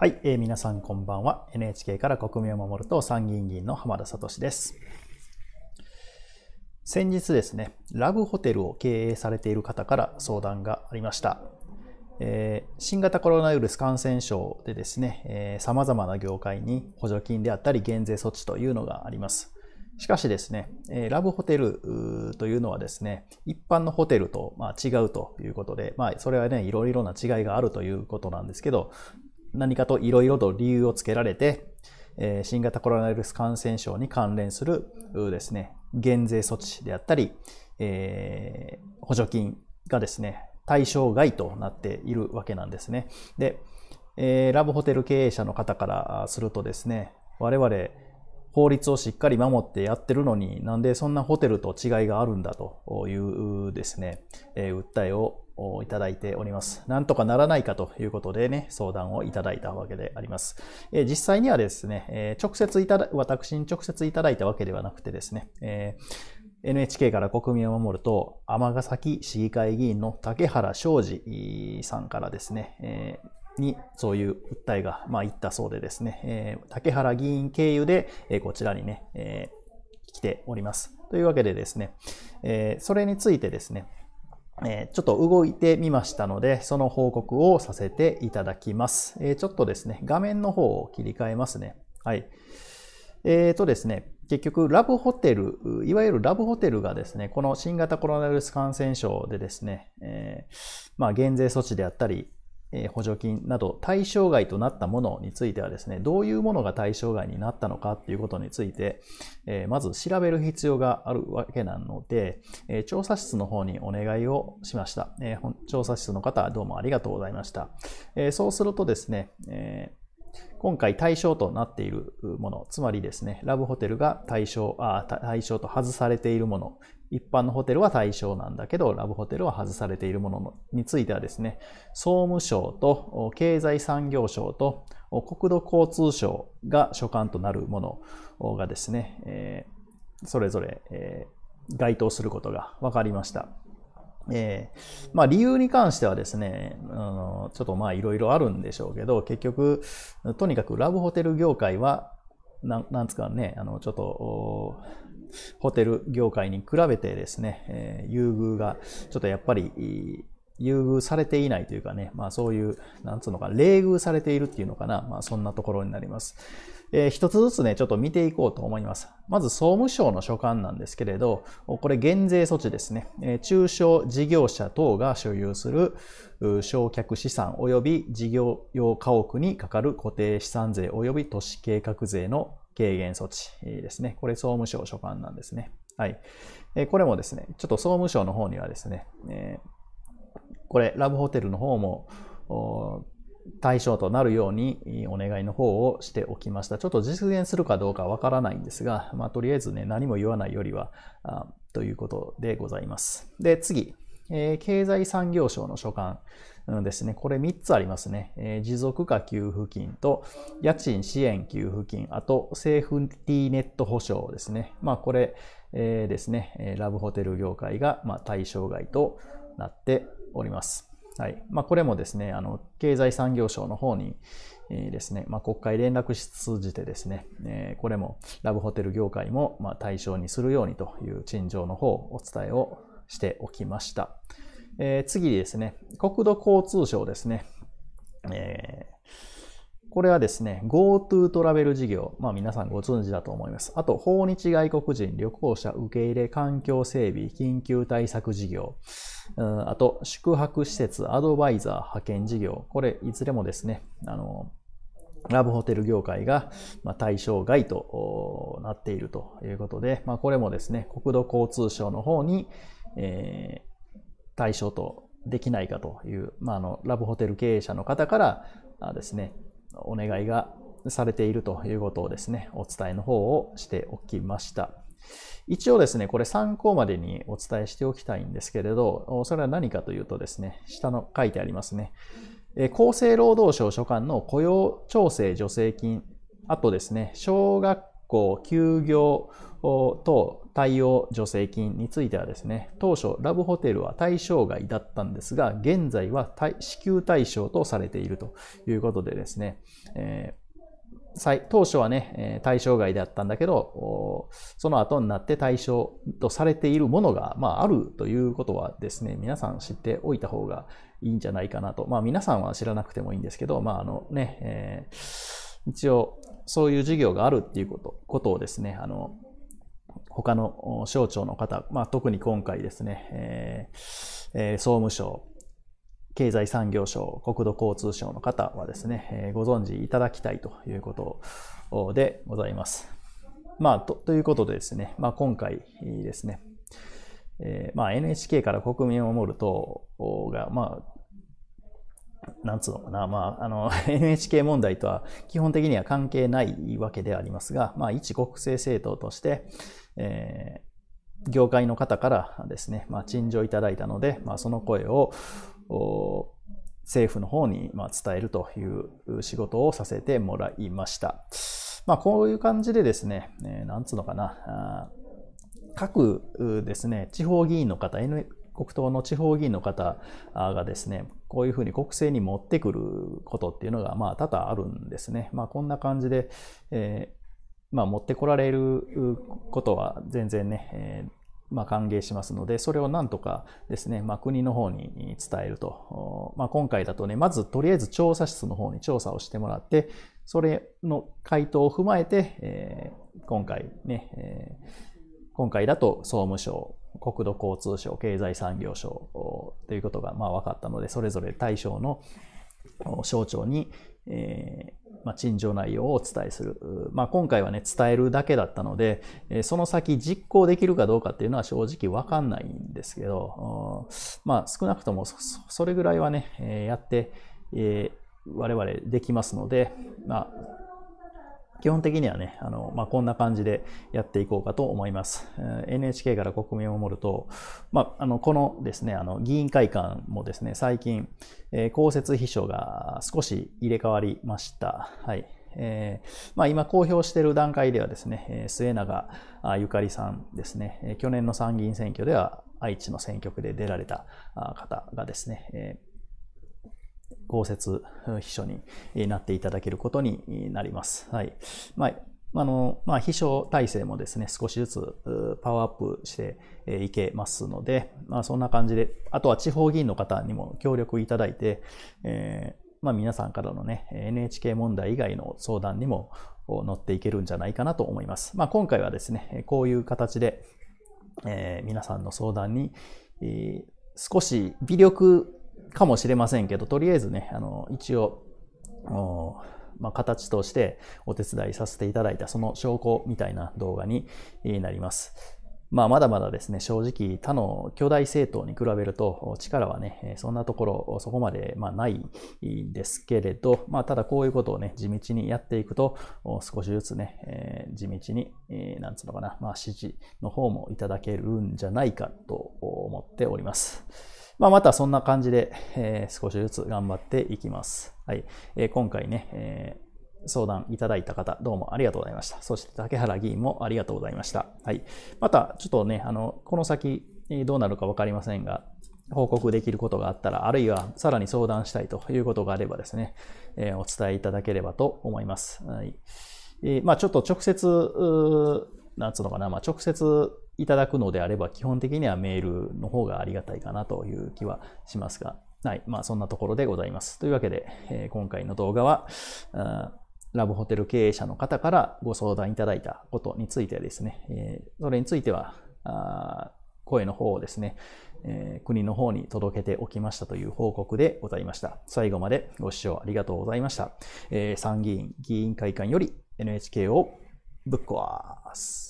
はい、えー、皆さんこんばんは。NHK から国民を守ると参議院議員の浜田聡です。先日ですね、ラブホテルを経営されている方から相談がありました。えー、新型コロナウイルス感染症でですね、えま様々な業界に補助金であったり減税措置というのがあります。しかしですね、えラブホテルというのはですね、一般のホテルとま違うということで、まあ、それはね、いろいろな違いがあるということなんですけど、何かといろいろと理由をつけられて、え新型コロナウイルス感染症に関連するですね、減税措置であったり、え補助金がですね、対象外となっているわけなんですね。で、えラブホテル経営者の方からするとですね、我々、法律をしっかり守ってやってるのになんでそんなホテルと違いがあるんだというですね、え訴えをいただいております。なんとかならないかということでね、相談をいただいたわけであります。え実際にはですね、え直接いただ、私に直接いただいたわけではなくてですね、え NHK から国民を守ると、尼崎市議会議員の竹原昌司さんからですね、えにそういう訴えが、まあ、行ったそうでですね、えー、竹原議員経由で、えこちらにね、え来ております。というわけでですね、えそれについてですね、えちょっと動いてみましたので、その報告をさせていただきます。えちょっとですね、画面の方を切り替えますね。はい。えっ、ー、とですね、結局、ラブホテル、いわゆるラブホテルがですね、この新型コロナウイルス感染症でですね、えー、まあ、減税措置であったり、補助金など対象外となったものについてはですね、どういうものが対象外になったのかっていうことについて、まず調べる必要があるわけなので、調査室の方にお願いをしました。調査室の方、どうもありがとうございました。そうするとですね、今回対象となっているもの、つまりですね、ラブホテルが対象、あ対象と外されているもの、一般のホテルは対象なんだけど、ラブホテルは外されているものについてはですね、総務省と経済産業省と国土交通省が所管となるものがですね、それぞれ該当することが分かりました。えー、まあ理由に関してはですね、あのちょっとまあいろいろあるんでしょうけど、結局、とにかくラブホテル業界は、ななんつかね、あの、ちょっと、ホテル業界に比べてですね、えー、優遇がちょっとやっぱり優遇されていないというかね、まあそういう、なんつうのか、冷遇されているっていうのかな、まあそんなところになります。えー、一つずつね、ちょっと見ていこうと思います。まず総務省の所管なんですけれど、これ減税措置ですね。えー、中小事業者等が所有する焼却資産及び事業用家屋にかかる固定資産税及び都市計画税の軽減措置ですね。これ総務省所管なんですね。はい。えー、これもですね、ちょっと総務省の方にはですね、えーこれ、ラブホテルの方も対象となるようにお願いの方をしておきました。ちょっと実現するかどうかわからないんですが、まあ、とりあえずね、何も言わないよりは、あということでございます。で、次、えー、経済産業省の所管ですね。これ3つありますね。えー、持続化給付金と家賃支援給付金、あとセーフティーネット保証ですね。まあこれ、えー、ですね、ラブホテル業界が、ま対象外となっております。はいまあ、これもですね、あの経済産業省の方に、えー、ですね、まあ、国会連絡室通じてですね、えー、これもラブホテル業界もま対象にするようにという陳情の方をお伝えをしておきました。えー、次ですね、国土交通省ですね、えーこれはですね、GoTo トラベル事業。まあ皆さんご存知だと思います。あと、訪日外国人、旅行者受け入れ、環境整備、緊急対策事業。うん、あと、宿泊施設、アドバイザー派遣事業。これ、いずれもですね、あの、ラブホテル業界が対象外となっているということで、まあ、これもですね、国土交通省の方に、えー、対象とできないかという、まあ、あのラブホテル経営者の方からですね、お願いがされているということをですね、お伝えの方をしておきました。一応ですね、これ参考までにお伝えしておきたいんですけれど、それは何かというとですね、下の書いてありますね。厚生労働省所管の雇用調整助成金、あとですね、奨学校休業等対応助成金についてはですね、当初ラブホテルは対象外だったんですが、現在は支給対象とされているということでですね、えー当初はね、対象外だったんだけど、その後になって対象とされているものが、まあ、あるということはですね、皆さん知っておいた方がいいんじゃないかなと。まあ、皆さんは知らなくてもいいんですけど、まあ、あのね、えー一応そういう事業があるっていうことことをですね、あの、他の省庁の方、まあ、特に今回ですね、えーえー、総務省、経済産業省、国土交通省の方はですね、えー、ご存知いただきたいということでございます。まあ、とということでですね、まあ、今回ですね、えーまあ、NHK から国民を守る党が、まあ、なんつうのかな、まあ、あの、NHK 問題とは基本的には関係ないわけでありますが、まあ、一国政政党として、えー、業界の方からですね、まあ、陳情いただいたので、まあ、その声を、政府の方にま伝えるという仕事をさせてもらいました。まあ、こういう感じでですね、えー、なんつうのかな、各ですね、地方議員の方、国党の地方議員の方がですね、こういうふうに国政に持ってくることっていうのが、まあ、多々あるんですね。まあ、こんな感じで、えー、まあ、持ってこられることは全然ね、えーまあ、歓迎しますので、それをなんとかですね、まあ、国の方に伝えると。まあ、今回だとね、まずとりあえず調査室の方に調査をしてもらって、それの回答を踏まえて、えー、今回ね、えー、今回だと総務省国土交通省、経済産業省ということがまあ分かったので、それぞれ対象の省庁に、えー、まあ、陳情内容をお伝えする。まあ、今回はね、伝えるだけだったので、その先実行できるかどうかっていうのは正直わかんないんですけど、まあ、少なくともそれぐらいはね、やって、えー、我々できますので、まあ、基本的にはね、あのまあ、こんな感じでやっていこうかと思います。NHK から国民を守ると、まあ、あのこのですね、あの議員会館もですね、最近、えー、公設秘書が少し入れ替わりました。はい。えー、まあ、今公表している段階ではですね、末永ゆかりさんですね、去年の参議院選挙では愛知の選挙区で出られた方がですね、豪雪秘書になっていただけることになります。はい。まああのまあ、秘書体制もですね、少しずつパワーアップしていけますので、まあ、そんな感じで、あとは地方議員の方にも協力いただいて、えー、まあ、皆さんからのね、NHK 問題以外の相談にも乗っていけるんじゃないかなと思います。まあ、今回はですね、こういう形で、えー、皆さんの相談に、えー、少し微力かもしれませんけど、とりあえずね、あの、一応、まあ、形としてお手伝いさせていただいたその証拠みたいな動画になります。まあ、まだまだですね、正直他の巨大政党に比べると力はね、そんなところ、そこまでまないんですけれど、まあ、ただこういうことをね、地道にやっていくと、少しずつね、え地道に、えなんつうのかな、まあ、支持の方もいただけるんじゃないかと思っております。まあ、またそんな感じで、えー、少しずつ頑張っていきます。はい。えー、今回ね、えー相談いただいた方、どうもありがとうございました。そして竹原議員もありがとうございました。はい。また、ちょっとね、あの、この先、どうなるか分かりませんが、報告できることがあったら、あるいはさらに相談したいということがあればですね、えー、お伝えいただければと思います。はい。えー、まあちょっと直接、なんつうのかな、まあ直接いただくのであれば、基本的にはメールの方がありがたいかなという気はしますが、はい。まあ、そんなところでございます。というわけで、えー、今回の動画は、ラブホテル経営者の方からご相談いただいたことについてですね、えそれについては、あ声の方をですね、え国の方に届けておきましたという報告でございました。最後までご視聴ありがとうございました。え参議院議員会館より NHK をぶっ壊す。